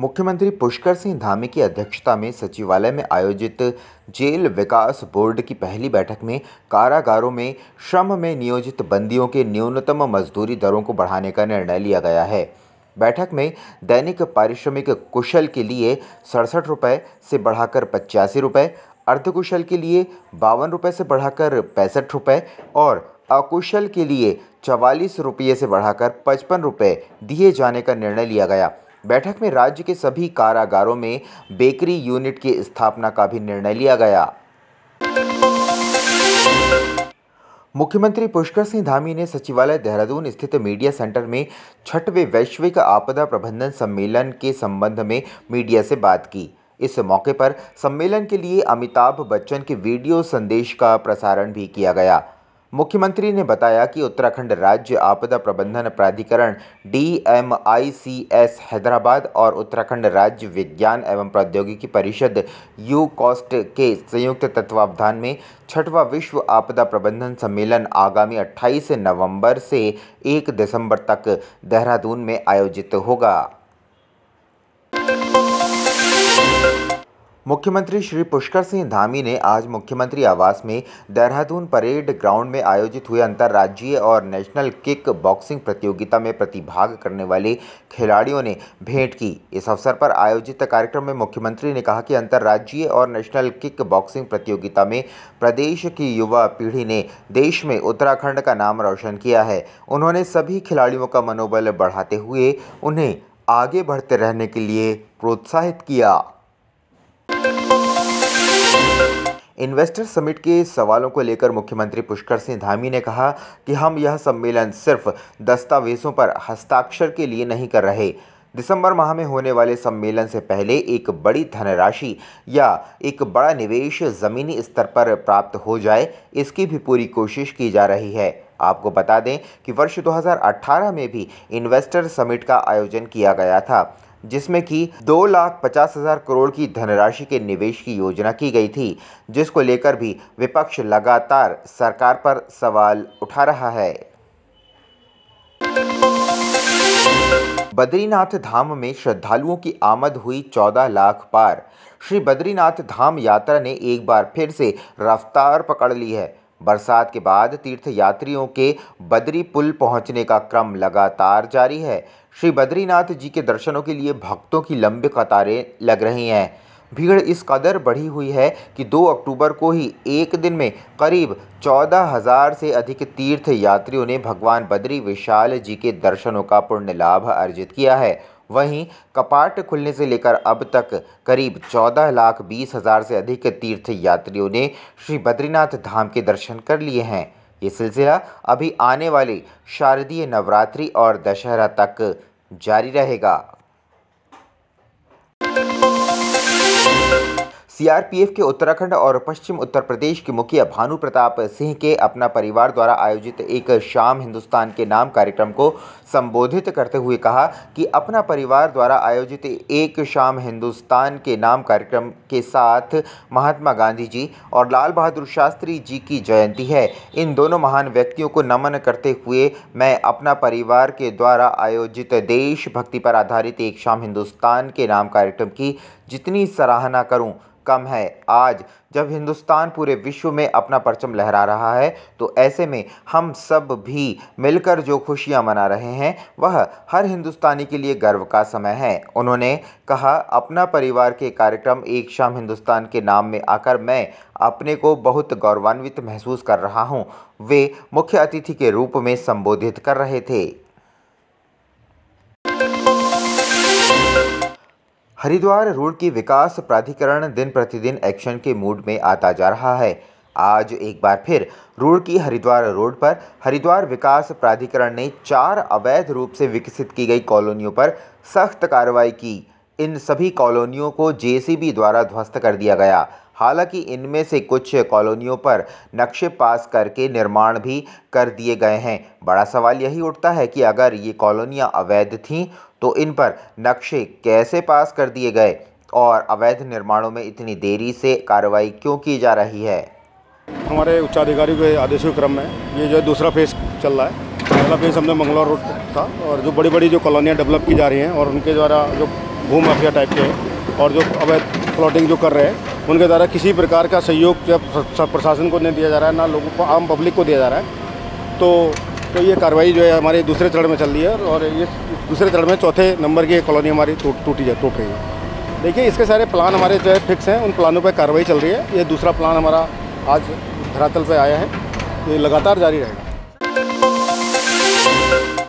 मुख्यमंत्री पुष्कर सिंह धामी की अध्यक्षता में सचिवालय में आयोजित जेल विकास बोर्ड की पहली बैठक में कारागारों में श्रम में नियोजित बंदियों के न्यूनतम मजदूरी दरों को बढ़ाने का निर्णय लिया गया है बैठक में दैनिक पारिश्रमिक कुशल के लिए सड़सठ रुपये से बढ़ाकर पचासी रुपये अर्धकुशल के लिए बावन रुपये से बढ़ाकर पैंसठ रुपये और अकुशल के लिए चवालीस रुपये से बढ़ाकर पचपन रुपये दिए जाने का निर्णय लिया गया बैठक में राज्य के सभी कारागारों में बेकरी यूनिट की स्थापना का भी निर्णय लिया गया मुख्यमंत्री पुष्कर सिंह धामी ने सचिवालय देहरादून स्थित मीडिया सेंटर में छठवें वैश्विक आपदा प्रबंधन सम्मेलन के संबंध में मीडिया से बात की इस मौके पर सम्मेलन के लिए अमिताभ बच्चन के वीडियो संदेश का प्रसारण भी किया गया मुख्यमंत्री ने बताया कि उत्तराखंड राज्य आपदा प्रबंधन प्राधिकरण डीएमआईसीएस हैदराबाद और उत्तराखंड राज्य विज्ञान एवं प्रौद्योगिकी परिषद यू कॉस्ट के संयुक्त तत्वावधान में छठवां विश्व आपदा प्रबंधन सम्मेलन आगामी 28 नवंबर से 1 दिसंबर तक देहरादून में आयोजित होगा मुख्यमंत्री श्री पुष्कर सिंह धामी ने आज मुख्यमंत्री आवास में देहरादून परेड ग्राउंड में आयोजित हुए अंतर्राज्यीय और नेशनल किक बॉक्सिंग प्रतियोगिता में प्रतिभाग करने वाले खिलाड़ियों ने भेंट की इस अवसर पर आयोजित कार्यक्रम में मुख्यमंत्री ने कहा कि अंतर्राज्यीय और नेशनल किक बॉक्सिंग प्रतियोगिता में प्रदेश की युवा पीढ़ी ने देश में उत्तराखंड का नाम रोशन किया है उन्होंने सभी खिलाड़ियों का मनोबल बढ़ाते हुए उन्हें आगे बढ़ते रहने के लिए प्रोत्साहित किया इन्वेस्टर समिट के सवालों को लेकर मुख्यमंत्री पुष्कर सिंह धामी ने कहा कि हम यह सम्मेलन सिर्फ दस्तावेजों पर हस्ताक्षर के लिए नहीं कर रहे दिसंबर माह में होने वाले सम्मेलन से पहले एक बड़ी धनराशि या एक बड़ा निवेश ज़मीनी स्तर पर प्राप्त हो जाए इसकी भी पूरी कोशिश की जा रही है आपको बता दें कि वर्ष 2018 में भी इन्वेस्टर समिट का आयोजन किया गया था जिसमें कि दो लाख पचास हजार करोड़ की धनराशि के निवेश की योजना की गई थी जिसको लेकर भी विपक्ष लगातार सरकार पर सवाल उठा रहा है बद्रीनाथ धाम में श्रद्धालुओं की आमद हुई चौदह लाख पार श्री बद्रीनाथ धाम यात्रा ने एक बार फिर से रफ्तार पकड़ ली है बरसात के बाद तीर्थ यात्रियों के बद्री पुल पहुंचने का क्रम लगातार जारी है श्री बद्रीनाथ जी के दर्शनों के लिए भक्तों की लंबी कतारें लग रही हैं भीड़ इस कदर बढ़ी हुई है कि 2 अक्टूबर को ही एक दिन में करीब चौदह हज़ार से अधिक तीर्थ यात्रियों ने भगवान बद्री विशाल जी के दर्शनों का पुण्य लाभ अर्जित किया है वहीं कपाट खुलने से लेकर अब तक करीब चौदह लाख बीस हज़ार से अधिक तीर्थ यात्रियों ने श्री बद्रीनाथ धाम के दर्शन कर लिए हैं ये सिलसिला अभी आने वाले शारदीय नवरात्रि और दशहरा तक जारी रहेगा सीआरपीएफ के उत्तराखंड और पश्चिम उत्तर प्रदेश के मुखिया भानु प्रताप सिंह के अपना परिवार द्वारा आयोजित एक शाम हिंदुस्तान के नाम कार्यक्रम को संबोधित करते हुए कहा कि अपना परिवार द्वारा आयोजित एक शाम हिंदुस्तान के नाम कार्यक्रम के साथ महात्मा गांधी जी और लाल बहादुर शास्त्री जी की जयंती है इन दोनों महान व्यक्तियों को नमन करते हुए मैं अपना परिवार के द्वारा आयोजित देशभक्ति पर आधारित एक शाम हिंदुस्तान के नाम कार्यक्रम की जितनी सराहना करूं कम है आज जब हिंदुस्तान पूरे विश्व में अपना परचम लहरा रहा है तो ऐसे में हम सब भी मिलकर जो खुशियां मना रहे हैं वह हर हिंदुस्तानी के लिए गर्व का समय है उन्होंने कहा अपना परिवार के कार्यक्रम एक शाम हिंदुस्तान के नाम में आकर मैं अपने को बहुत गौरवान्वित महसूस कर रहा हूँ वे मुख्य अतिथि के रूप में संबोधित कर रहे थे हरिद्वार रोड की विकास प्राधिकरण दिन प्रतिदिन एक्शन के मूड में आता जा रहा है आज एक बार फिर रोड की हरिद्वार रोड पर हरिद्वार विकास प्राधिकरण ने चार अवैध रूप से विकसित की गई कॉलोनियों पर सख्त कार्रवाई की इन सभी कॉलोनियों को जेसीबी द्वारा ध्वस्त कर दिया गया हालांकि इनमें से कुछ कॉलोनियों पर नक्शे पास करके निर्माण भी कर दिए गए हैं बड़ा सवाल यही उठता है कि अगर ये कॉलोनियाँ अवैध थीं तो इन पर नक्शे कैसे पास कर दिए गए और अवैध निर्माणों में इतनी देरी से कार्रवाई क्यों की जा रही है हमारे उच्चाधिकारी के आदेशों क्रम में ये जो है दूसरा फेज चल रहा है पहला फेज हमने मंगलौर रोड था और जो बड़ी बड़ी जो कॉलोनियाँ डेवलप की जा रही हैं और उनके द्वारा जो भूमाफिया टाइप के और जो अवैध प्लॉटिंग जो कर रहे हैं उनके द्वारा किसी प्रकार का सहयोग जब प्रशासन को नहीं दिया जा रहा है ना लोगों को आम पब्लिक को दिया जा रहा है तो तो ये कार्रवाई जो है हमारे दूसरे चरण में चल रही है और ये दूसरे चरण में चौथे नंबर की कॉलोनी हमारी टूटी जा टूट रही है देखिए इसके सारे प्लान हमारे जो है फिक्स हैं उन प्लानों पर कार्रवाई चल रही है ये दूसरा प्लान हमारा आज धरातल पर आया है ये लगातार जारी रहेगा